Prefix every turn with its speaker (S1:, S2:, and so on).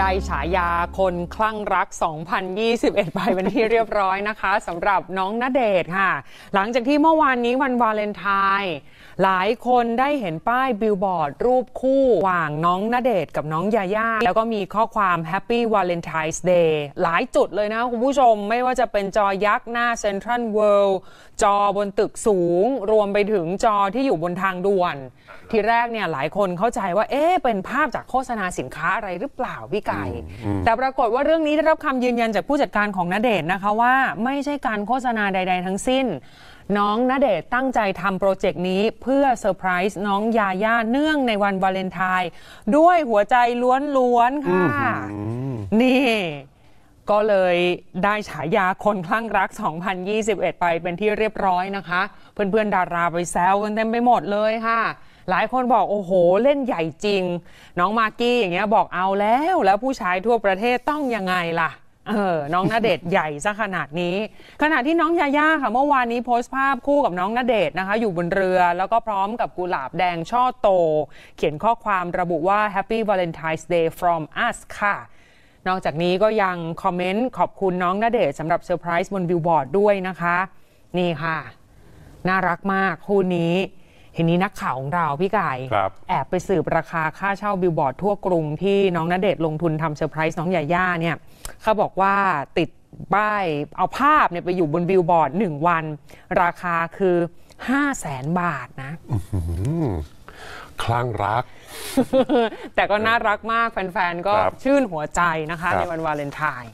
S1: ได้ฉายาคนคลั่งรัก 2021ไปเป็นที่เรียบร้อยนะคะสำหรับน้องณเดชค่ะ หลังจากที่เมื่อวานนี้วันวาเลนไทน์หลายคนได้เห็นป้ายบิลบอร์ดรูปคู่ว่างน้องณเดชกับน้องยาย่าแล้วก็มีข้อความ Happy Valentine's Day หลายจุดเลยนะคุณผู้ชมไม่ว่าจะเป็นจอยักษ์หน้าเซ็นทรัลเวิลด์จอบนตึกสูง รวมไปถึงจอที่อยู่บนทางด่วน ที่แรกเนี่ยหลายคนเข้าใจว่าเอ๊ะเป็นภาพจากโฆษณาสินค้าอะไรหรือเปล่าพี่ก่แต่ปรากฏว่าเรื่องนี้ได้รับคำยืนยันจากผู้จัดการของณเดชน์นะคะว่าไม่ใช่การโฆษณาใด ๆ ทั้งสิ้น น้องณเดชน์ตั้งใจทำโปรเจกต์นี้เพื่อเซอร์ไพรส์น้องยาย่าเนื่องในวันวาเลนไทน์ด้วยหัวใจล้วนๆค่ะ นี่ก็เลยได้ฉายาคนคลั่งรัก 2021 ไปเป็นที่เรียบร้อยนะคะ เพื่อน ๆ ดาราไปแซวกันเต็มไปหมดเลยค่ะหลายคนบอก โอ้โห เล่นใหญ่จริง น้องมากกี้อย่างเงี้ยบอกเอาแล้ว แล้วผู้ชายทั่วประเทศต้องยังไงล่ะ เออ น้องนาเดชใหญ่ซะขนาดนี้ ขณะที่น้องยาย่าค่ะ เมื่อวานนี้โพสต์ภาพคู่กับน้องนาเดชนะคะ อยู่บนเรือ แล้วก็พร้อมกับกุหลาบแดงช่อโต เขียนข้อความระบุว่า Happy Valentine's Day from us ค่ะ นอกจากนี้ก็ยังคอมเมนต์ขอบคุณน้องนาเดชสำหรับเซอร์ไพรส์บนบิลบอร์ดด้วยนะคะ นี่ค่ะ น่ารักมากคู่นี้ทีนี้นักข่าวของเราพี่กายแอบไปสืบราคาค่าเช่าบิลบอร์ดทั่วกรุง ที่น้องณเดชน์ลงทุนทำเซอร์ไพรส์น้องยาย่าเนี่ย เขาบอกว่าติดป้าย เอาภาพเนี่ยไปอยู่บนบิลบอร์ดหนึ่งวัน ราคาคือห้าแสนบาทนะคลั่งรัก แต่ก็น่ารักมากแฟน ๆ ก็ชื่นหัวใจนะคะ ในวันวาเลนไทน์